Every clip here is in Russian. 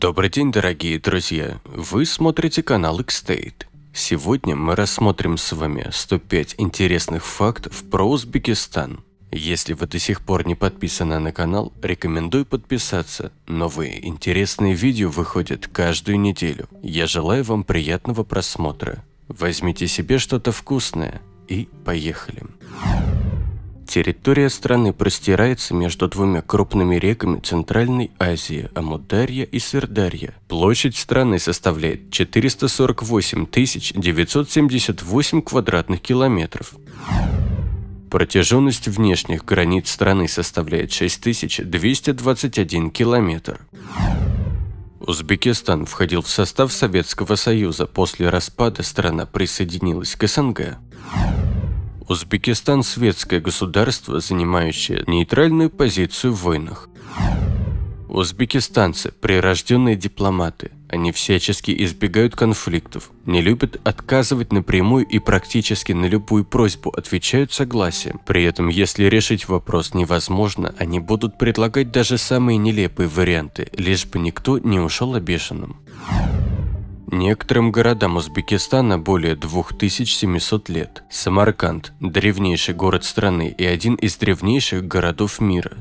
Добрый день, дорогие друзья! Вы смотрите канал Xstate. Сегодня мы рассмотрим с вами 105 интересных фактов про Узбекистан. Если вы до сих пор не подписаны на канал, рекомендую подписаться. Новые интересные видео выходят каждую неделю. Я желаю вам приятного просмотра. Возьмите себе что-то вкусное и поехали. Территория страны простирается между двумя крупными реками Центральной Азии – Амударья и Сырдарья. Площадь страны составляет 448 978 квадратных километров. Протяженность внешних границ страны составляет 6221 километр. Узбекистан входил в состав Советского Союза. После распада страна присоединилась к СНГ. Узбекистан – светское государство, занимающее нейтральную позицию в войнах. Узбекистанцы – прирожденные дипломаты. Они всячески избегают конфликтов, не любят отказывать напрямую и практически на любую просьбу отвечают согласием. При этом, если решить вопрос невозможно, они будут предлагать даже самые нелепые варианты, лишь бы никто не ушел обешенным. Некоторым городам Узбекистана более 2700 лет. Самарканд – древнейший город страны и один из древнейших городов мира.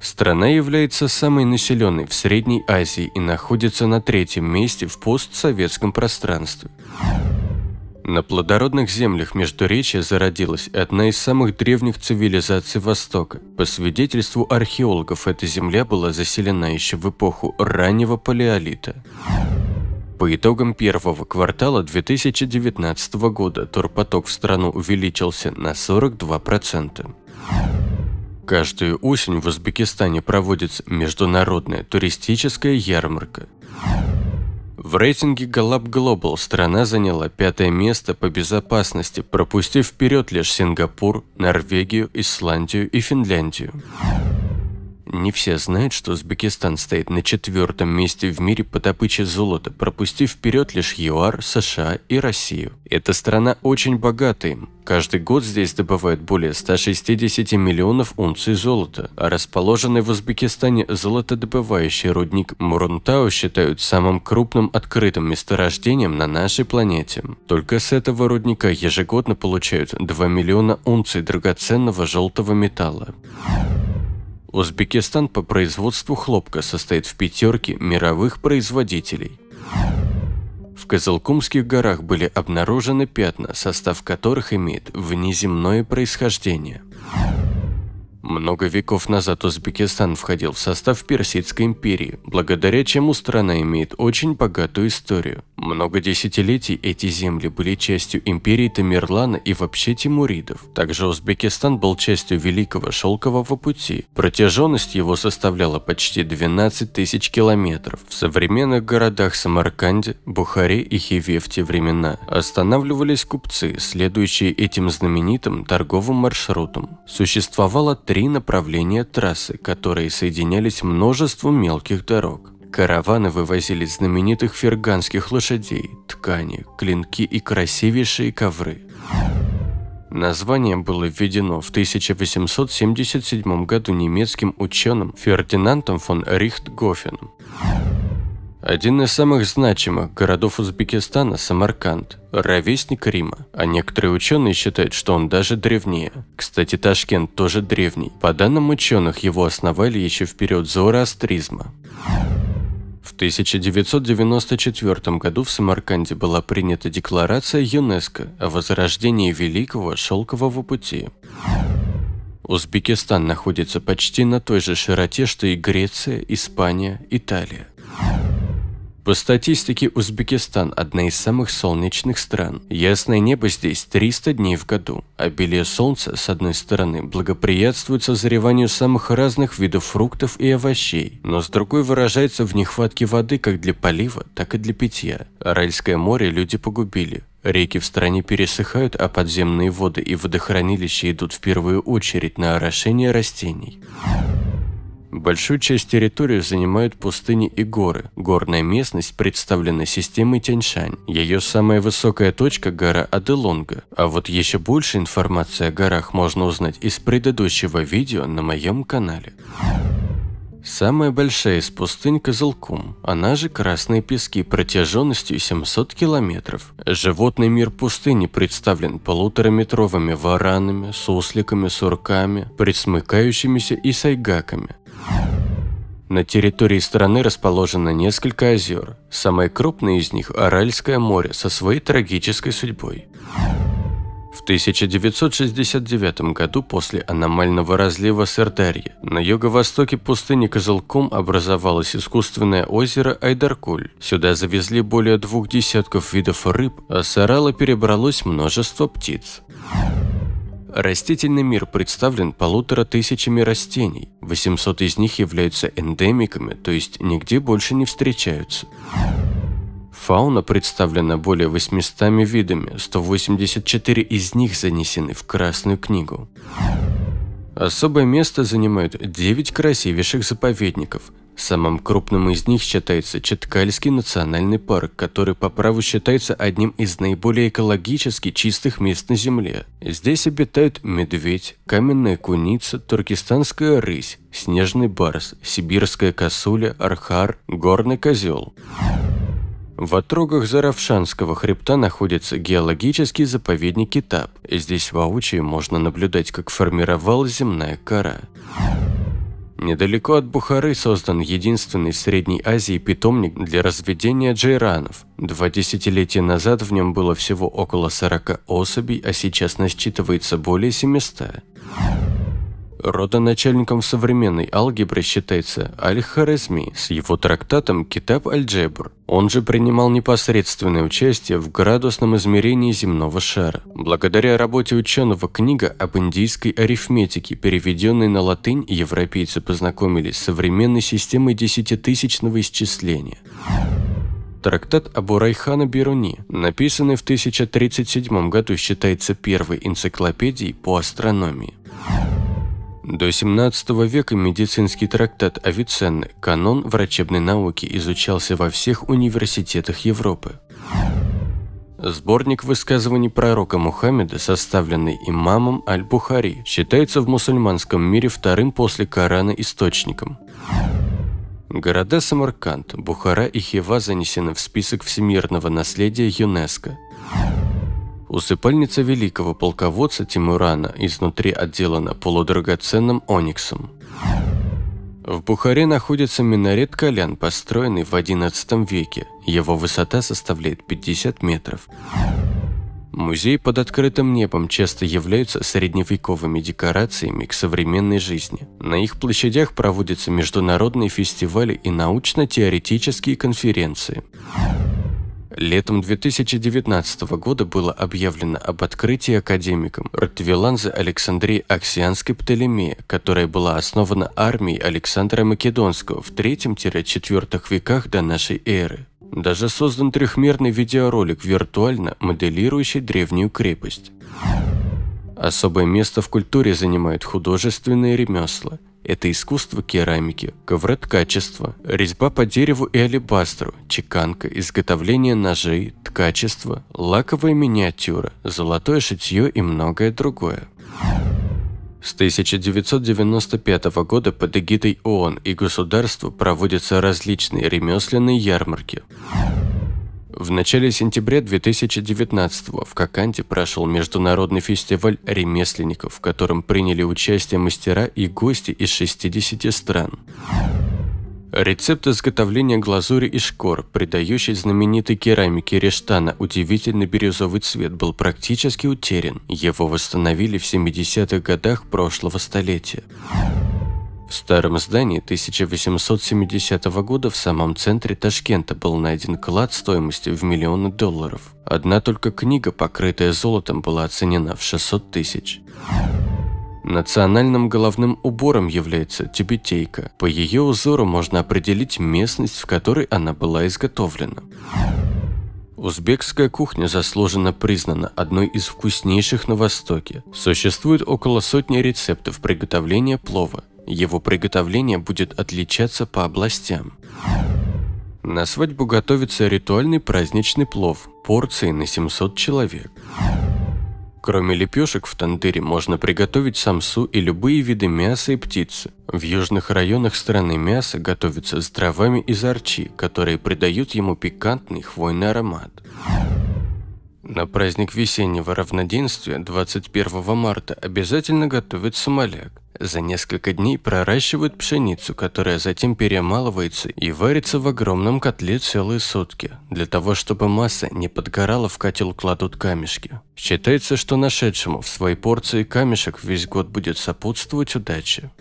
Страна является самой населенной в Средней Азии и находится на третьем месте в постсоветском пространстве. На плодородных землях Междуречия зародилась одна из самых древних цивилизаций Востока. По свидетельству археологов, эта земля была заселена еще в эпоху раннего палеолита. По итогам первого квартала 2019 года турпоток в страну увеличился на 42%. Каждую осень в Узбекистане проводится международная туристическая ярмарка. В рейтинге Gallup Global страна заняла пятое место по безопасности, пропустив вперед лишь Сингапур, Норвегию, Исландию и Финляндию. Не все знают, что Узбекистан стоит на четвертом месте в мире по добыче золота, пропустив вперед лишь ЮАР, США и Россию. Эта страна очень богата им. Каждый год здесь добывают более 160 миллионов унций золота, а расположенный в Узбекистане золотодобывающий рудник Мурунтау считают самым крупным открытым месторождением на нашей планете. Только с этого рудника ежегодно получают 2 миллиона унций драгоценного желтого металла. Узбекистан по производству хлопка состоит в пятерке мировых производителей. В Козылкумских горах были обнаружены пятна, состав которых имеет внеземное происхождение. Много веков назад Узбекистан входил в состав Персидской империи, благодаря чему страна имеет очень богатую историю. Много десятилетий эти земли были частью империи Тамерлана и вообще тимуридов. Также Узбекистан был частью Великого Шелкового пути. Протяженность его составляла почти 12 тысяч километров. В современных городах Самарканде, Бухаре и Хиве в те времена останавливались купцы, следующие этим знаменитым торговым маршрутом. Существовало три направления трассы, которые соединялись множеством мелких дорог. Караваны вывозили знаменитых ферганских лошадей, ткани, клинки и красивейшие ковры. Название было введено в 1877 году немецким ученым Фердинандом фон Рихтгофеном. Один из самых значимых городов Узбекистана – Самарканд, ровесник Рима, а некоторые ученые считают, что он даже древнее. Кстати, Ташкент тоже древний. По данным ученых, его основали еще в период зороастризма. 1994 году в Самарканде была принята декларация ЮНЕСКО о возрождении Великого Шелкового пути. Узбекистан находится почти на той же широте, что и Греция, Испания, Италия. По статистике, Узбекистан – одна из самых солнечных стран. Ясное небо здесь 300 дней в году. Обилие а солнца, с одной стороны, благоприятствует созреванию самых разных видов фруктов и овощей, но с другой выражается в нехватке воды как для полива, так и для питья. Аральское море люди погубили. Реки в стране пересыхают, а подземные воды и водохранилища идут в первую очередь на орошение растений. Большую часть территории занимают пустыни и горы. Горная местность представлена системой Тяньшань. Ее самая высокая точка – гора Аделонга. А вот еще больше информации о горах можно узнать из предыдущего видео на моем канале. Самая большая из пустынь Козылкум, она же Красные Пески, протяженностью 700 километров. Животный мир пустыни представлен полутораметровыми варанами, сусликами, сурками, присмыкающимися и сайгаками. На территории страны расположено несколько озер. Самое крупное из них – Аральское море со своей трагической судьбой. В 1969 году после аномального разлива Сырдарья на юго-востоке пустыни Козылком образовалось искусственное озеро Айдаркуль. Сюда завезли более двух десятков видов рыб, а с Арала перебралось множество птиц. Растительный мир представлен полутора тысячами растений, 800 из них являются эндемиками, то есть нигде больше не встречаются. Фауна представлена более 800 видами, 184 из них занесены в Красную книгу. Особое место занимают 9 красивейших заповедников – Самым крупным из них считается Четкальский национальный парк, который по праву считается одним из наиболее экологически чистых мест на Земле. Здесь обитают медведь, каменная куница, туркестанская рысь, снежный барс, сибирская косуля, архар, горный козел. В отрогах Заравшанского хребта находится геологический заповедник Китап. Здесь воочию можно наблюдать, как формировалась земная кора. Недалеко от Бухары создан единственный в Средней Азии питомник для разведения джейранов. Два десятилетия назад в нем было всего около 40 особей, а сейчас насчитывается более 700. Родоначальником современной алгебры считается Аль-Хорезми с его трактатом «Китаб Аль-Джебр». Он же принимал непосредственное участие в градусном измерении земного шара. Благодаря работе ученого книга об индийской арифметике, переведенной на латынь, европейцы познакомились с современной системой десятитысячного исчисления. Трактат Абу Райхана Бируни, написанный в 1037 году, считается первой энциклопедией по астрономии. До 17 века медицинский трактат Авиценны «Канон врачебной науки» изучался во всех университетах Европы. Сборник высказываний пророка Мухаммеда, составленный имамом Аль-Бухари, считается в мусульманском мире вторым после Корана источником. Города Самарканд, Бухара и Хива занесены в список всемирного наследия ЮНЕСКО. Усыпальница великого полководца Тимурана изнутри отделана полудрагоценным ониксом. В Бухаре находится минарет Колян, построенный в XI веке. Его высота составляет 50 метров. Музей под открытым небом часто являются средневековыми декорациями к современной жизни. На их площадях проводятся международные фестивали и научно-теоретические конференции. Летом 2019 года было объявлено об открытии академиком Ротвеланзы Александрии Аксианской Птолемея, которая была основана армией Александра Македонского в 3-4 веках до нашей эры. Даже создан трехмерный видеоролик, виртуально моделирующий древнюю крепость. Особое место в культуре занимают художественные ремесла. Это искусство керамики, ковроткачество, резьба по дереву и алебастру, чеканка, изготовление ножей, ткачество, лаковая миниатюра, золотое шитье и многое другое. С 1995 года под эгидой ООН и государству проводятся различные ремесленные ярмарки. В начале сентября 2019 в Каканте прошел международный фестиваль ремесленников, в котором приняли участие мастера и гости из 60 стран. Рецепт изготовления глазури и шкор, придающий знаменитой керамике Рештана удивительный бирюзовый цвет, был практически утерян. Его восстановили в 70-х годах прошлого столетия. В старом здании 1870 года в самом центре Ташкента был найден клад стоимостью в миллионы долларов. Одна только книга, покрытая золотом, была оценена в 600 тысяч. Национальным головным убором является тюбетейка. По ее узору можно определить местность, в которой она была изготовлена. Узбекская кухня заслуженно признана одной из вкуснейших на Востоке. Существует около сотни рецептов приготовления плова. Его приготовление будет отличаться по областям. На свадьбу готовится ритуальный праздничный плов, порции на 700 человек. Кроме лепешек в тандыре можно приготовить самсу и любые виды мяса и птицы. В южных районах страны мясо готовится с дровами из арчи, которые придают ему пикантный хвойный аромат. На праздник весеннего равноденствия 21 марта обязательно готовят самоляк. За несколько дней проращивают пшеницу, которая затем перемалывается и варится в огромном котле целые сутки. Для того, чтобы масса не подгорала, в котел кладут камешки. Считается, что нашедшему в своей порции камешек весь год будет сопутствовать удача.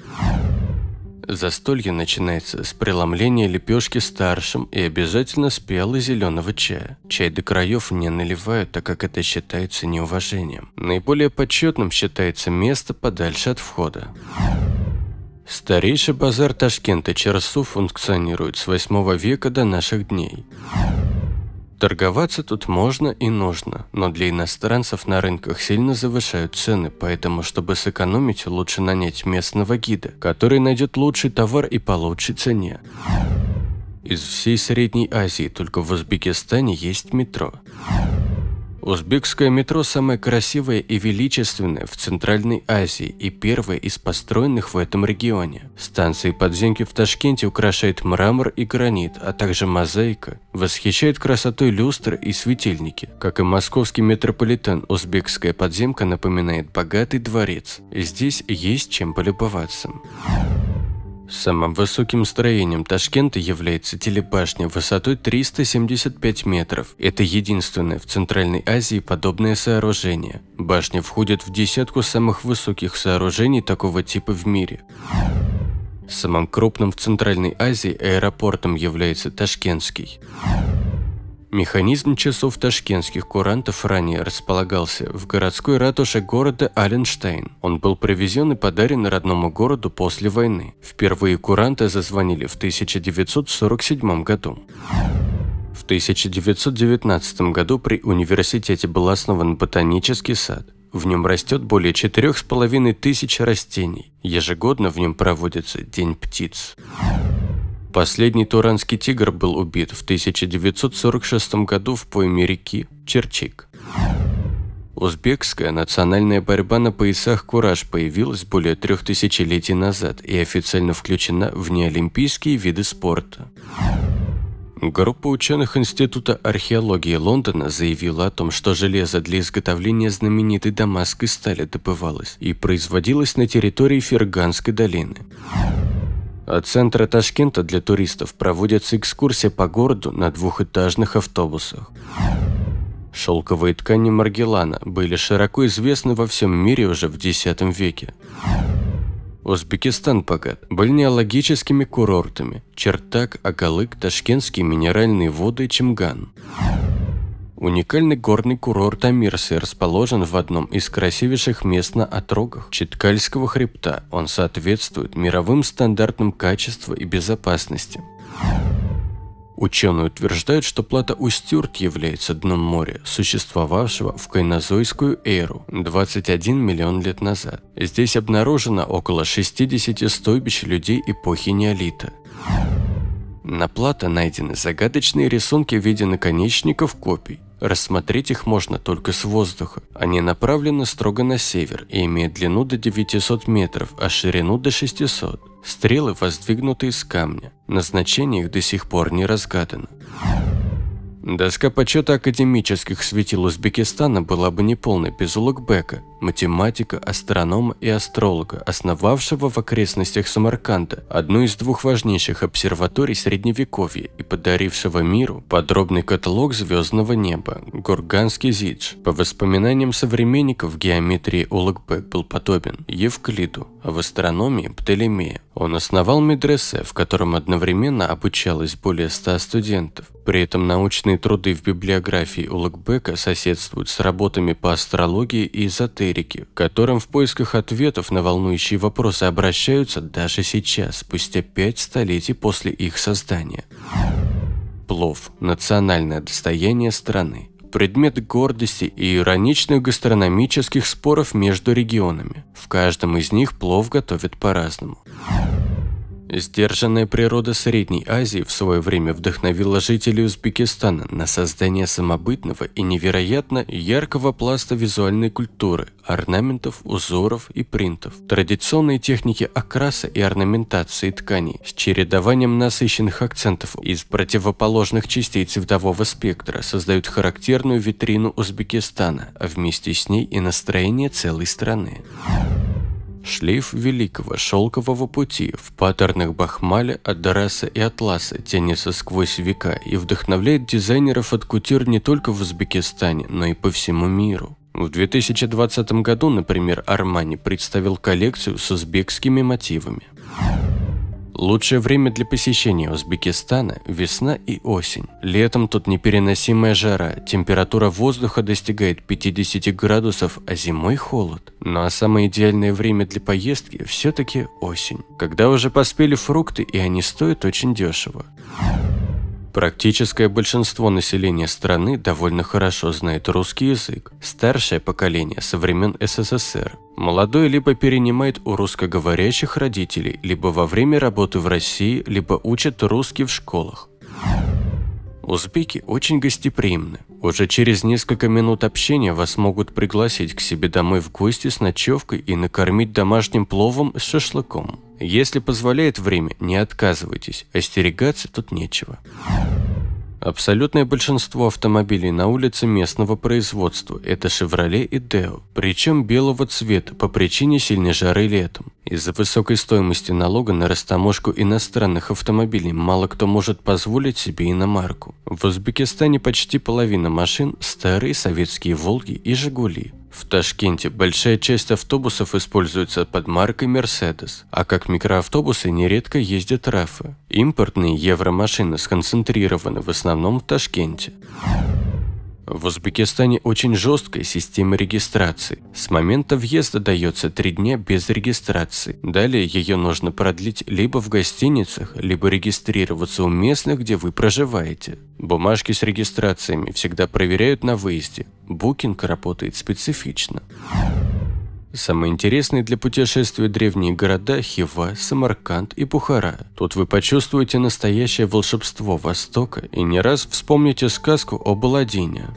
Застолье начинается с преломления лепешки старшим и обязательно спело зеленого чая. Чай до краев не наливают, так как это считается неуважением. Наиболее почетным считается место подальше от входа. Старейший базар Ташкента Черсу функционирует с 8 века до наших дней. Торговаться тут можно и нужно, но для иностранцев на рынках сильно завышают цены, поэтому, чтобы сэкономить, лучше нанять местного гида, который найдет лучший товар и по лучшей цене. Из всей Средней Азии только в Узбекистане есть метро. Узбекское метро самое красивое и величественное в Центральной Азии и первое из построенных в этом регионе. Станции подземки в Ташкенте украшает мрамор и гранит, а также мозаика. Восхищает красотой люстры и светильники. Как и московский метрополитен, узбекская подземка напоминает богатый дворец. Здесь есть чем полюбоваться. Самым высоким строением Ташкента является телебашня высотой 375 метров. Это единственное в Центральной Азии подобное сооружение. Башня входит в десятку самых высоких сооружений такого типа в мире. Самым крупным в Центральной Азии аэропортом является Ташкентский. Механизм часов ташкентских курантов ранее располагался в городской ратуше города Аленштейн. Он был привезен и подарен родному городу после войны. Впервые куранты зазвонили в 1947 году. В 1919 году при университете был основан ботанический сад. В нем растет более четырех с половиной тысяч растений. Ежегодно в нем проводится День птиц. Последний туранский тигр был убит в 1946 году в пойме реки Черчик. Узбекская национальная борьба на поясах «Кураж» появилась более трех тысячелетий назад и официально включена в неолимпийские виды спорта. Группа ученых Института археологии Лондона заявила о том, что железо для изготовления знаменитой дамасской стали добывалось и производилось на территории Ферганской долины. От а центра Ташкента для туристов проводятся экскурсии по городу на двухэтажных автобусах. Шелковые ткани Маргелана были широко известны во всем мире уже в X веке. Узбекистан богат бальнеологическими курортами – Чертак, Агалык, Ташкентские минеральные воды, Чемган. Уникальный горный курорт Амирсы расположен в одном из красивейших мест на отрогах Читкальского хребта. Он соответствует мировым стандартам качества и безопасности. Ученые утверждают, что плата Устюрт является дном моря, существовавшего в кайнозойскую эру 21 миллион лет назад. Здесь обнаружено около 60 стойбищ людей эпохи неолита. На плато найдены загадочные рисунки в виде наконечников копий, Рассмотреть их можно только с воздуха. Они направлены строго на север и имеют длину до 900 метров, а ширину до 600. Стрелы воздвигнуты из камня. Назначение их до сих пор не разгадано. Доска почета академических светил Узбекистана была бы неполной без Улукбека, математика, астронома и астролога, основавшего в окрестностях Самарканда одну из двух важнейших обсерваторий Средневековья и подарившего миру подробный каталог звездного неба – Горганский Зидж. По воспоминаниям современников геометрии Улыкбек был подобен Евклиду, а в астрономии – Птолемея. Он основал медресе, в котором одновременно обучалось более 100 студентов. При этом научные труды в библиографии Улыкбека соседствуют с работами по астрологии и эзотерике, эзотерики, которым в поисках ответов на волнующие вопросы обращаются даже сейчас, спустя пять столетий после их создания. Плов – национальное достояние страны, предмет гордости и ироничных гастрономических споров между регионами. В каждом из них плов готовят по-разному. Сдержанная природа Средней Азии в свое время вдохновила жителей Узбекистана на создание самобытного и невероятно яркого пласта визуальной культуры, орнаментов, узоров и принтов. Традиционные техники окраса и орнаментации тканей с чередованием насыщенных акцентов из противоположных частей цветового спектра создают характерную витрину Узбекистана, а вместе с ней и настроение целой страны. Шлейф великого шелкового пути в паттернах Бахмаля, Аддараса и Атласа тянется сквозь века и вдохновляет дизайнеров от кутюр не только в Узбекистане, но и по всему миру. В 2020 году, например, Армани представил коллекцию с узбекскими мотивами. Лучшее время для посещения Узбекистана – весна и осень. Летом тут непереносимая жара, температура воздуха достигает 50 градусов, а зимой холод. Ну а самое идеальное время для поездки все-таки осень, когда уже поспели фрукты и они стоят очень дешево. Практическое большинство населения страны довольно хорошо знает русский язык, старшее поколение со времен СССР. Молодой либо перенимает у русскоговорящих родителей, либо во время работы в России, либо учат русский в школах. Узбеки очень гостеприимны. Уже через несколько минут общения вас могут пригласить к себе домой в гости с ночевкой и накормить домашним пловом с шашлыком. Если позволяет время, не отказывайтесь, остерегаться тут нечего. Абсолютное большинство автомобилей на улице местного производства – это Chevrolet и Deo. причем белого цвета по причине сильной жары летом. Из-за высокой стоимости налога на растаможку иностранных автомобилей мало кто может позволить себе иномарку. В Узбекистане почти половина машин – старые советские «Волги» и «Жигули». В Ташкенте большая часть автобусов используется под маркой Mercedes, а как микроавтобусы нередко ездят рафы. Импортные евромашины сконцентрированы в основном в Ташкенте. В Узбекистане очень жесткая система регистрации. С момента въезда дается 3 дня без регистрации. Далее ее нужно продлить либо в гостиницах, либо регистрироваться у местных, где вы проживаете. Бумажки с регистрациями всегда проверяют на выезде. Букинг работает специфично. Самые интересные для путешествия древние города – Хива, Самарканд и Пухара. Тут вы почувствуете настоящее волшебство Востока и не раз вспомните сказку об Аладдине.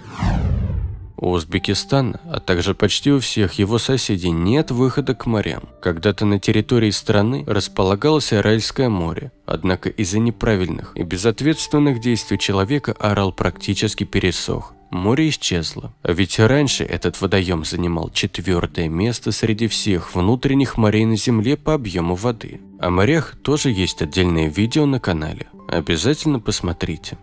У Узбекистана, а также почти у всех его соседей нет выхода к морям. Когда-то на территории страны располагалось Аральское море, однако из-за неправильных и безответственных действий человека Арал практически пересох. Море исчезло, а ведь раньше этот водоем занимал четвертое место среди всех внутренних морей на Земле по объему воды. О морях тоже есть отдельное видео на канале, обязательно посмотрите.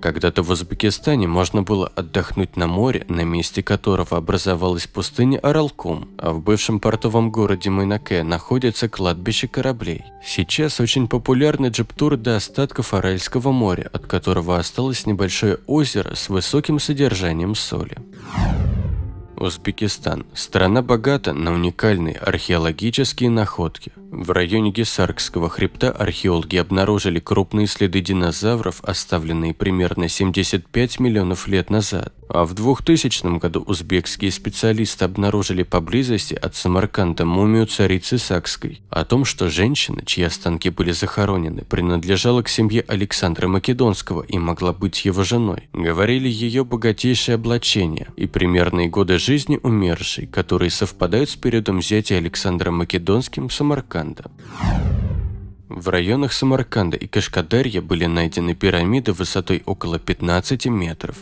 Когда-то в Узбекистане можно было отдохнуть на море, на месте которого образовалась пустыня Аралкум, а в бывшем портовом городе Майнаке находится кладбище кораблей. Сейчас очень популярны джип-тур до остатков Аральского моря, от которого осталось небольшое озеро с высоким содержанием соли. Узбекистан. Страна богата на уникальные археологические находки. В районе Гесаркского хребта археологи обнаружили крупные следы динозавров, оставленные примерно 75 миллионов лет назад. А в 2000 году узбекские специалисты обнаружили поблизости от Самарканда мумию царицы Сакской. О том, что женщина, чьи останки были захоронены, принадлежала к семье Александра Македонского и могла быть его женой, говорили ее богатейшее облачение и примерные годы жизни жизни умершей, которые совпадают с периодом взятия Александра Македонским Самарканда. В районах Самарканда и Кашкадарья были найдены пирамиды высотой около 15 метров.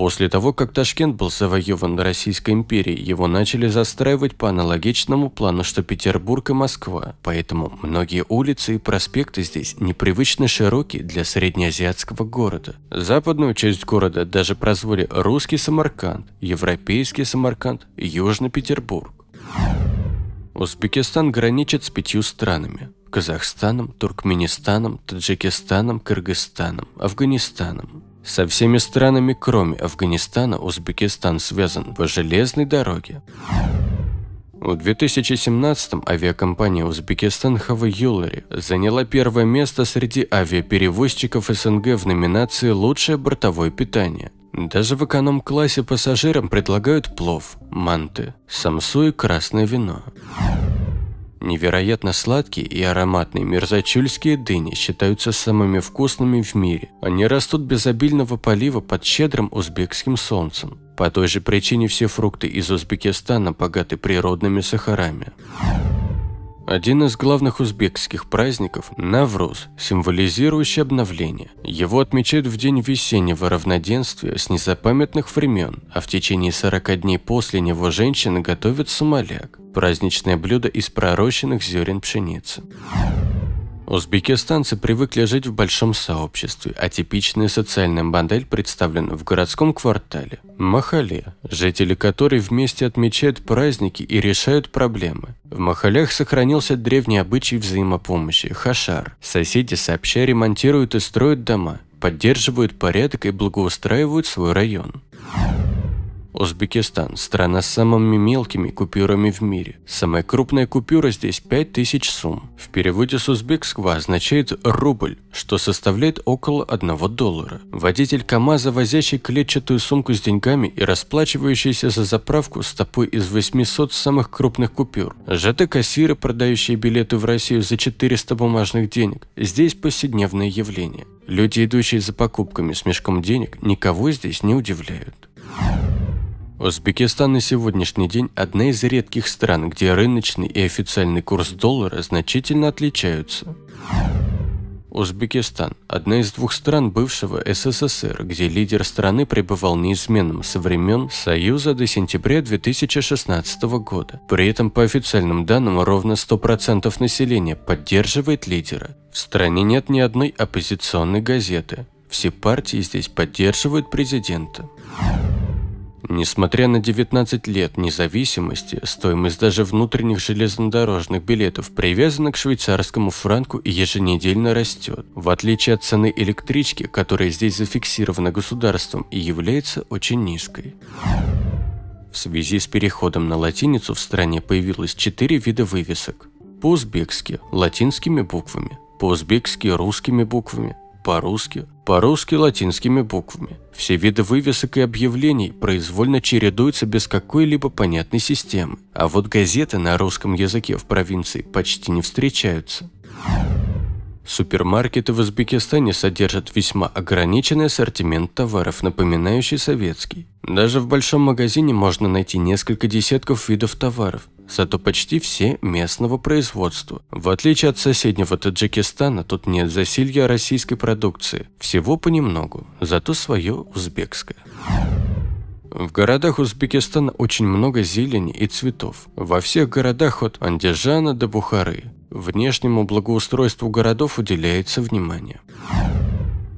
После того, как Ташкент был завоеван Российской империей, его начали застраивать по аналогичному плану, что Петербург и Москва, поэтому многие улицы и проспекты здесь непривычно широкие для среднеазиатского города. Западную часть города даже прозвали «Русский Самарканд», «Европейский Самарканд», «Южный Петербург». Узбекистан граничит с пятью странами – Казахстаном, Туркменистаном, Таджикистаном, Кыргызстаном, Афганистаном. Со всеми странами, кроме Афганистана, Узбекистан связан по железной дороге. В 2017-м авиакомпания «Узбекистан Хава Юлари» заняла первое место среди авиаперевозчиков СНГ в номинации «Лучшее бортовое питание». Даже в эконом-классе пассажирам предлагают плов, манты, самсу и красное вино. Невероятно сладкие и ароматные мерзачульские дыни считаются самыми вкусными в мире. Они растут без обильного полива под щедрым узбекским солнцем. По той же причине все фрукты из Узбекистана богаты природными сахарами один из главных узбекских праздников – Навруз, символизирующий обновление. Его отмечают в день весеннего равноденствия с незапамятных времен, а в течение 40 дней после него женщины готовят сумаляк – праздничное блюдо из пророщенных зерен пшеницы. Узбекистанцы привыкли жить в большом сообществе, а типичная социальная модель представлена в городском квартале – Махале, жители которой вместе отмечают праздники и решают проблемы. В Махалях сохранился древний обычай взаимопомощи – хашар. Соседи сообща ремонтируют и строят дома, поддерживают порядок и благоустраивают свой район. Узбекистан – страна с самыми мелкими купюрами в мире. Самая крупная купюра здесь 5000 сум. В переводе с узбекского означает «рубль», что составляет около 1 доллара. Водитель КАМАЗа, возящий клетчатую сумку с деньгами и расплачивающийся за заправку стопой из 800 самых крупных купюр. ЖТ-кассиры, продающие билеты в Россию за 400 бумажных денег – здесь повседневное явление. Люди, идущие за покупками с мешком денег, никого здесь не удивляют. Узбекистан на сегодняшний день одна из редких стран, где рыночный и официальный курс доллара значительно отличаются. Узбекистан – одна из двух стран бывшего СССР, где лидер страны пребывал неизменным со времен Союза до сентября 2016 года. При этом, по официальным данным, ровно 100% населения поддерживает лидера. В стране нет ни одной оппозиционной газеты. Все партии здесь поддерживают президента. Несмотря на 19 лет независимости, стоимость даже внутренних железнодорожных билетов привязана к швейцарскому франку и еженедельно растет, в отличие от цены электрички, которая здесь зафиксирована государством и является очень низкой. В связи с переходом на латиницу в стране появилось четыре вида вывесок. По-узбекски – латинскими буквами, по-узбекски – русскими буквами, по-русски, по-русски латинскими буквами. Все виды вывесок и объявлений произвольно чередуются без какой-либо понятной системы, а вот газеты на русском языке в провинции почти не встречаются. Супермаркеты в Узбекистане содержат весьма ограниченный ассортимент товаров, напоминающий советский. Даже в большом магазине можно найти несколько десятков видов товаров, зато почти все местного производства. В отличие от соседнего Таджикистана, тут нет засилья российской продукции. Всего понемногу, зато свое узбекское. В городах Узбекистана очень много зелени и цветов. Во всех городах от Андижана до Бухары. Внешнему благоустройству городов уделяется внимание.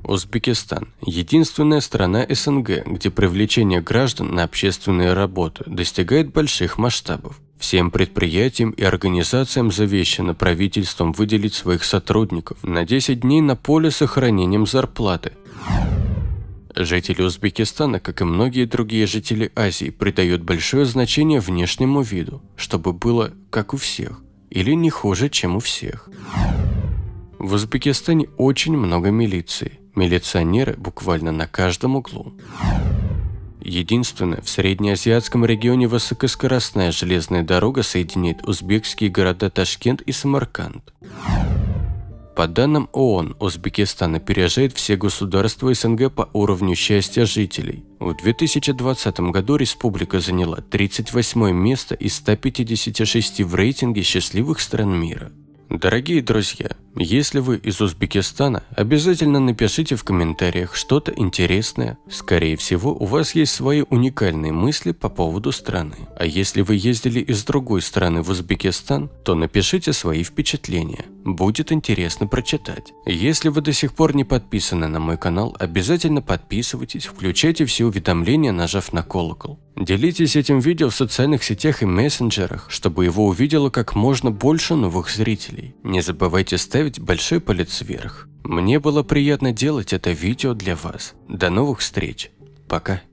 Узбекистан – единственная страна СНГ, где привлечение граждан на общественные работы достигает больших масштабов. Всем предприятиям и организациям завещено правительством выделить своих сотрудников на 10 дней на поле с сохранением зарплаты. Жители Узбекистана, как и многие другие жители Азии, придают большое значение внешнему виду, чтобы было как у всех, или не хуже, чем у всех. В Узбекистане очень много милиции. Милиционеры буквально на каждом углу. Единственная в среднеазиатском регионе высокоскоростная железная дорога соединит узбекские города Ташкент и Самарканд. По данным ООН, Узбекистан опережает все государства СНГ по уровню счастья жителей. В 2020 году республика заняла 38 место из 156 в рейтинге счастливых стран мира. Дорогие друзья, если вы из Узбекистана, обязательно напишите в комментариях что-то интересное. Скорее всего, у вас есть свои уникальные мысли по поводу страны. А если вы ездили из другой страны в Узбекистан, то напишите свои впечатления. Будет интересно прочитать. Если вы до сих пор не подписаны на мой канал, обязательно подписывайтесь, включайте все уведомления, нажав на колокол. Делитесь этим видео в социальных сетях и мессенджерах, чтобы его увидело как можно больше новых зрителей. Не забывайте ставить большой палец вверх. Мне было приятно делать это видео для вас. До новых встреч. Пока.